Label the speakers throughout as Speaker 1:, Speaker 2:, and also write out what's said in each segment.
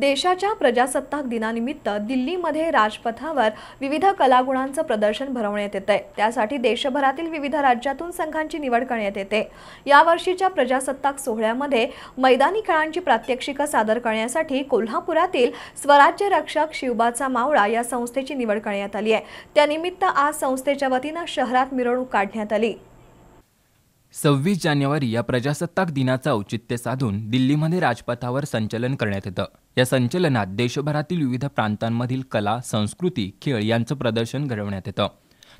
Speaker 1: देशाच्या प्रजासत्ताक दिनानिमित्त दिल्लीमध्ये राजपथावर विविध कलागुणांचं प्रदर्शन भरवण्यात येत आहे त्यासाठी देशभरातील विविध राज्यातून संघांची निवड करण्यात येते यावर्षीच्या प्रजासत्ताक सोहळ्यामध्ये मैदानी खेळांची प्रात्यक्षिकं सादर करण्यासाठी कोल्हापुरातील स्वराज्य रक्षक शिवबाचा मावळा या संस्थेची निवड करण्यात आली आहे त्यानिमित्त आज संस्थेच्या वतीनं शहरात मिरवणूक काढण्यात आली
Speaker 2: सव्वीस जानेवारी या प्रजासत्ताक दिनाचं औचित्य साधून दिल्लीमध्ये राजपथावर संचलन करण्यात येतं या संचलनात देशभरातील विविध प्रांतांमधील कला संस्कृती खेळ यांचं प्रदर्शन घडवण्यात येतं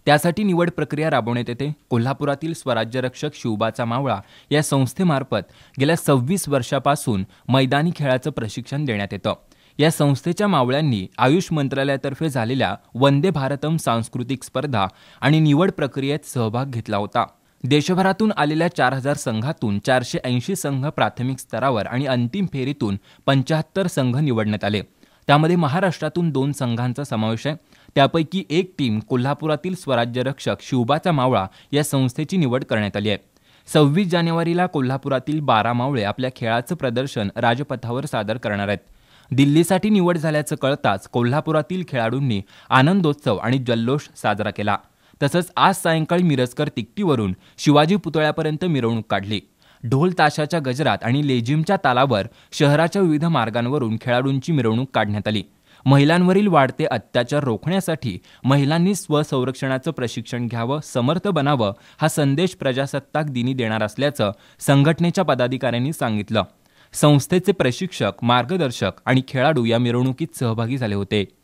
Speaker 2: त्यासाठी निवड प्रक्रिया राबवण्यात येते कोल्हापुरातील स्वराज्यरक्षक शिवबाचा मावळा या संस्थेमार्फत गेल्या सव्वीस वर्षापासून मैदानी खेळाचं प्रशिक्षण देण्यात येतं या संस्थेच्या मावळ्यांनी आयुष मंत्रालयातर्फे झालेल्या वंदे भारतम सांस्कृतिक स्पर्धा आणि निवड प्रक्रियेत सहभाग घेतला होता देशभरातून आलेल्या चार हजार संघातून चारशे ऐंशी संघ प्राथमिक स्तरावर आणि अंतिम फेरीतून पंच्याहत्तर संघ निवडण्यात आले त्यामध्ये महाराष्ट्रातून दोन संघांचा समावेश आहे त्यापैकी एक टीम कोल्हापुरातील स्वराज्य रक्षक शिवबाचा मावळा या संस्थेची निवड करण्यात आली आहे सव्वीस जानेवारीला कोल्हापुरातील बारा मावळे आपल्या खेळाचं प्रदर्शन राजपथावर सादर करणार आहेत दिल्लीसाठी निवड झाल्याचं कळताच कोल्हापुरातील खेळाडूंनी आनंदोत्सव आणि जल्लोष साजरा केला तसंच आज सायंकाळी मिरजकर तिकटीवरून शिवाजी पुतळ्यापर्यंत मिरवणूक काढली ढोल ताशाच्या गजरात आणि लेजिमच्या तालावर शहराच्या विविध मार्गांवरून खेळाडूंची मिरवणूक काढण्यात आली महिलांवरील वाढते अत्याचार रोखण्यासाठी महिलांनी स्वसंरक्षणाचं प्रशिक्षण घ्यावं समर्थ बनावं हा संदेश प्रजासत्ताक दिनी देणार असल्याचं संघटनेच्या पदाधिकाऱ्यांनी सांगितलं संस्थेचे प्रशिक्षक मार्गदर्शक आणि खेळाडू या मिरवणुकीत सहभागी झाले होते